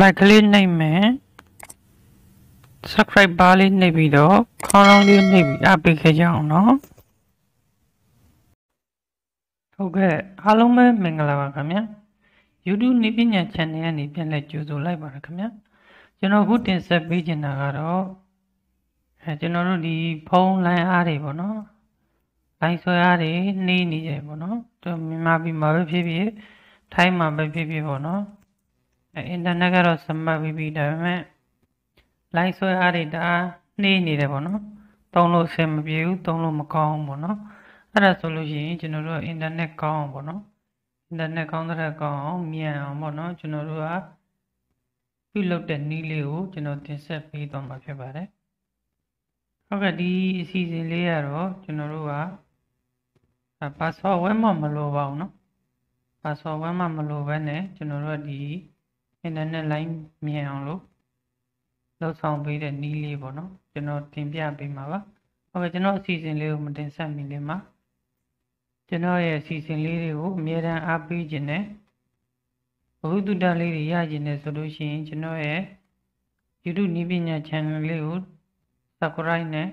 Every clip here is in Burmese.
like ကလေးနှိပ်မယ် subscribe ဘားလေးနှိပ်ပြီးတော့ခေါင်းလောင်းလေးနှိပ်ပြီးအပိတ်ခဲ့ကြအောင်နော်ဟုတ်ကဲ့အားလုံးပဲမင်္ဂလာပါခင်ဗျာ YouTube နေပညာ channel ကနေပြန်လည်ကြိုဆိုလိုက်ပါရခင်ဗျာကျွန်တော်ခုတင်ဆက်ပေးချင်တာကတော့အဲကျွန်တော်တို့ဒီဖုန်းလိုင်းအားတွေပေါ့နော်လိုင်းဆွဲအားတွေနှီးနေကြပေါ့နော်သူမြန်မာပြည်မှာပဲဖြစ်ဖြစ်ထိုင်းမှာပဲဖြစ်ဖြစ်ပေါ့နော်အင်တာနက်ကတော့စမတ်ပြီးပြီဒါပေမဲ့ line ဆွဲအားတွေဒါနှေးနေတယ်ပေါ့နော်သုံးလို့ဆင်မပြေဘူးသုံးလို့မကောင်းဘူးပေါ့နော်အဲ့ဒါဆိုလို့ရှိရင်ကျွန်တော်တို့အင်တာနက်ကောင်းအောင်ပေါ့နော်အင်တာနက်ကောင်းတဲ့ကောင်းအောင်မြန်အောင်ပေါ့နော်ကျွန်တော်တို့ကပြုလုပ်တဲ့နည်းလေးကိုကျွန်တော်တင်ဆက်ပေးသွားမှာဖြစ်ပါတယ်ဟုတ်ကဲ့ဒီအစီအစဉ်လေးကတော့ကျွန်တော်တို့ကပါဆော့ဝဲမမလိုပါဘူးเนาะပါဆော့ဝဲမမလိုဘဲနဲ့ကျွန်တော်တို့ကဒီအင်တာနက်လိုင်းမြင်အောင်လို့လောက်ဆောင်ပေးတဲ့နည်းလေးပေါ့နော်ကျွန်တော်တင်ပြပေးမှာပါဟုတ်ကဲ့ကျွန်တော်အစီအစဉ်လေးကိုမတင်ဆက်မိလေးမှာကျွန်တော်ရဲ့အစီအစဉ်လေးတွေကိုအမြဲတမ်းအားပေးခြင်းနဲ့ဘဝတုဒ္ဒလေးတွေရခြင်းနဲ့ဆိုလို့ရှိရင်ကျွန်တော်ရဲ့ YouTube နည်းပညာ channel လေးကို subscribe နဲ့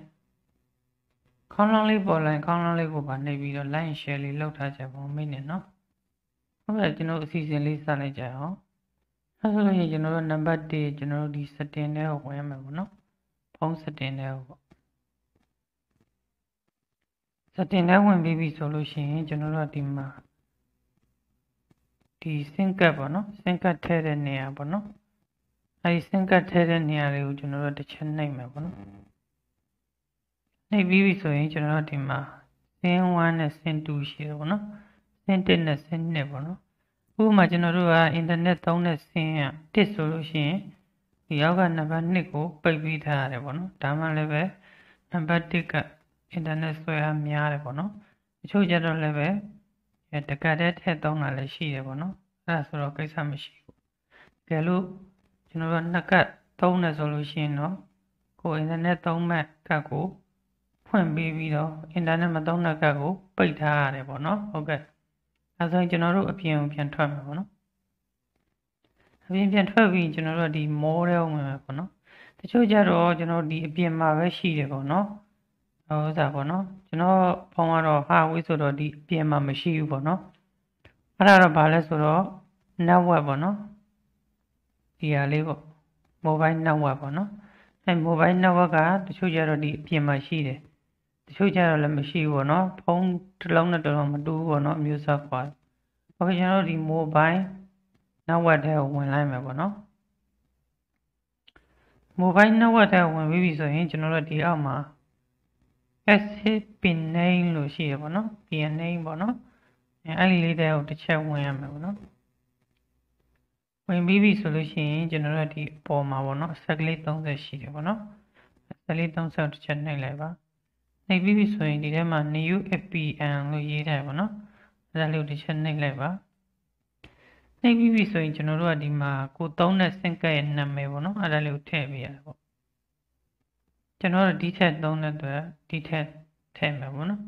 ခေါင်းလောင်းလေးပေါ်လိုက်ခေါင်းလောင်းလေးကိုပါနှိပ်ပြီးတော့ like share လေးလုပ်ထားကြပါဦးမိနေနော်ဟုတ်ကဲ့ကျွန်တော်အစီအစဉ်လေးစလိုက်ကြအောင်အဲဆိုလို့ရင်ကျွန်တော်တို့နံပါတ်1ကျွန်တော်တို့ဒီ setting ထဲကိုဝင်မယ်ပေါ့နော်ဖုန်း setting ထဲကိုပေါ့ setting ထဲဝင်ပြီးပြီဆိုလို့ရှိရင်ကျွန်တော်တို့ဒီမှာဒီ sync ကပ်ပေါ့နော် sync ကပ်ထည့်တဲ့နေရာပေါ့နော်အဲဒီ sync ကပ်ထည့်တဲ့နေရာတွေကိုကျွန်တော်တို့တစ်ချက်နှိပ်မယ်ပေါ့နော်နှိပ်ပြီးပြီဆိုရင်ကျွန်တော်တို့ဒီမှာ sin 1နဲ့ sin 2ရှိတယ်ပေါ့နော် sin 1နဲ့ sin 2ပေါ့နော်ဥပမာကျွန်တော်တို့ကအင်တာနက်သုံးတဲ့ဆင်းရတစ်ဆိုလို့ရှိရင်ဒီရောက်ကနံပါတ်1ကိုပိတ်ပြီးထားရတယ်ပေါ့နော်ဒါမှလည်းပဲနံပါတ်1ကအင်တာနက်ဆွဲအားများတယ်ပေါ့နော်တချို့ကျတော့လည်းပဲတကတ်တဲ့ထည့်သုံးတာလည်းရှိတယ်ပေါ့နော်အဲ့ဒါဆိုတော့ကိစ္စမရှိဘူးတကယ်လို့ကျွန်တော်တို့နှစ်ကတ်သုံးတယ်ဆိုလို့ရှိရင်တော့ကိုအင်တာနက်သုံးမဲ့ကတ်ကိုဖွင့်ပေးပြီးတော့အင်တာနက်မသုံးတဲ့ကတ်ကိုပိတ်ထားရတယ်ပေါ့နော်ဟုတ်ကဲ့အဲဆိုရင်ကျွန်တော်တို့အပြင်ကိုပြန်ထွက်မှာပေါ့နော်အပြင်ပြန်ထွက်ပြီးကျွန်တော်တို့ဒီ model ဝင်မှာပေါ့နော်တချို့ကြတော့ကျွန်တော်ဒီအပြင်မှာပဲရှိတယ်ပေါ့နော်ဟောဥစားပေါ့နော်ကျွန်တော်ဖုန်းကတော့ဟာဝေးဆိုတော့ဒီအပြင်မှာမရှိဘူးပေါ့နော်အဲ့ဒါတော့ဘာလဲဆိုတော့ network ပေါ့နော်ဒီဟာလေးပေါ့ mobile network ပေါ့နော်အဲ mobile network ကတချို့ကြတော့ဒီအပြင်မှာရှိတယ်တချို့ကျတော့လည်းမရှိဘူးပေါ့နော်ဖုန်းတစ်လုံးနဲ့တစ်လုံးမတူဘူးပေါ့နော်အမျိုးအစားကွာโอเคကျွန်တော်တို့ဒီ mobile နောက်ဝက်ထဲကိုဝင်လိုက်မယ်ပေါ့နော် mobile နောက်ဝက်ထဲဝင်ပြီးပြီဆိုရင်ကျွန်တော်တို့ဒီအောက်မှာ SC pin name လို့ရှိရပေါ့နော် pin name ပေါ့နော်အဲ့ဒီလေးတဲ့ကိုတစ်ချက်ဝင်ရမယ်ပေါ့နော်ဝင်ပြီးပြီဆိုလို့ရှိရင်ကျွန်တော်တို့ဒီအပေါ်မှာပေါ့နော်ဆက်ကလေး30ရှိတယ်ပေါ့နော်ဆက်ကလေး30တစ်ချက်နှိပ်လိုက်ပါနှိပ်ပြီးပြီဆိုရင်ဒီထဲမှာ new fpn လို့ရေးထားပါတော့အဲ့ဒါလေးတစ်ချက်နှိပ်လိုက်ပါနှိပ်ပြီးပြီဆိုရင်ကျွန်တော်တို့ကဒီမှာကိုသုံးတဲ့စင်ကရဲ့နာမည်ပေါ့နော်အဲ့ဒါလေးကိုထည့်ပေးရတယ်ပေါ့ကျွန်တော်တို့ဒီထက်သုံးတဲ့အတွက်ဒီထက်ထည့်မယ်ပေါ့နော်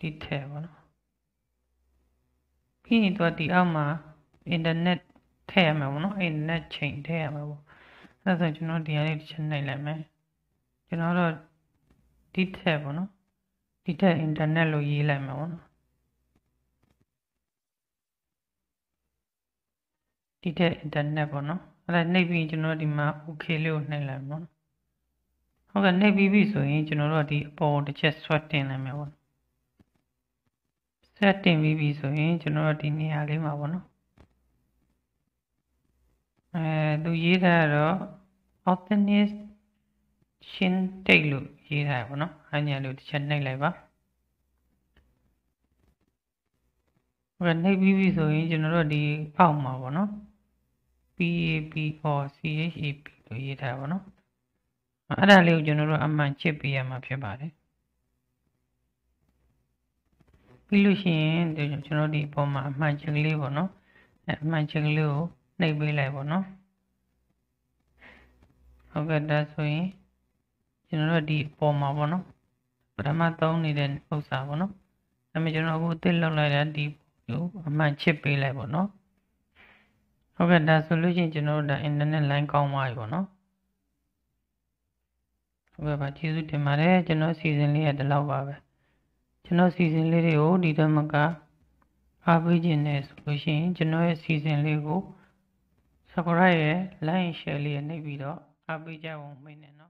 ဒီထည့်ပေါ့နော်ပြီးရင်တော့ဒီအောက်မှာ internet ထည့်ရမှာပေါ့နော် internet chain ထည့်ရမှာပေါ့အဲ့ဒါဆိုကျွန်တော်ဒီဟာလေးတစ်ချက်နှိပ်လိုက်မယ်ကျွန်တော်တော့ဒီထက်ပေါ့နော်ဒီထက် internet လို့ရေးလိုက်မယ်ပေါ့နော်ဒီထက် internet ပေါ့နော်အဲ့ဒါနှိပ်ပြီးကျွန်တော်ဒီမှာ okay လေးကိုနှိပ်လိုက်ပေါ့နော်ဟုတ်ကဲ့နှိပ်ပြီးပြီဆိုရင်ကျွန်တော်တို့ဒီအပေါ်တစ်ချက်ဆွတ်တင်လိုက်မယ်ပေါ့နော် set တင်ပြီးပြီဆိုရင်ကျွန်တော်တို့ဒီနေရာလေးမှာပေါ့နော်အဲသူရေးထားတော့ optimization တိတ်လို့ရေးထားပါတော့။အညာလို့တစ်ချက်နှိပ်လိုက်ပါ။ဟိုနှိပ်ပြီးပြီဆိုရင်ကျွန်တော်တို့ဒီအောက်မှာပေါ့နော်။ PAP or CHAP လို့ရေးထားပါတော့။အဲ့ဒါလေးကိုကျွန်တော်တို့အမှန်ချစ်ပေးရမှာဖြစ်ပါတယ်။ပြီးလို့ရှိရင်ကျွန်တော်ဒီအပေါ်မှာအမှန်ချက်ကလေးပေါ့နော်။အမှန်ချက်ကလေးကိုနှိပ်ပေးလိုက်ပေါ့နော်ဟုတ်ကဲ့ဒါဆိုရင်ကျွန်တော်တို့ဒီအပေါ်မှာပေါ့နော်ပထမသုံးနေတဲ့ဥစ္စာပေါ့နော်ဒါပေမဲ့ကျွန်တော်အခုတစ်လောက်လိုက်တာဒီကိုအမှန်ချစ်ပေးလိုက်ပေါ့နော်ဟုတ်ကဲ့ဒါဆိုလို့ရှိရင်ကျွန်တော်တို့ဒါ internet line ကောင်းသွားပြီပေါ့နော်ဟုတ်ကဲ့ပါကျေးဇူးတင်ပါတယ်ကျွန်တော်စီစဉ်လေးရတလောက်ပါပဲကျွန်တော်စီစဉ်လေးတွေကိုဒီတော့မကအားပေးခြင်းနဲ့ဆိုလို့ရှိရင်ကျွန်တော်ရဲ့စီစဉ်လေးကို subscribe ရယ် like share လေးနှိပ်ပြီးတော့အားပေးကြအောင်မိတ်နေနော်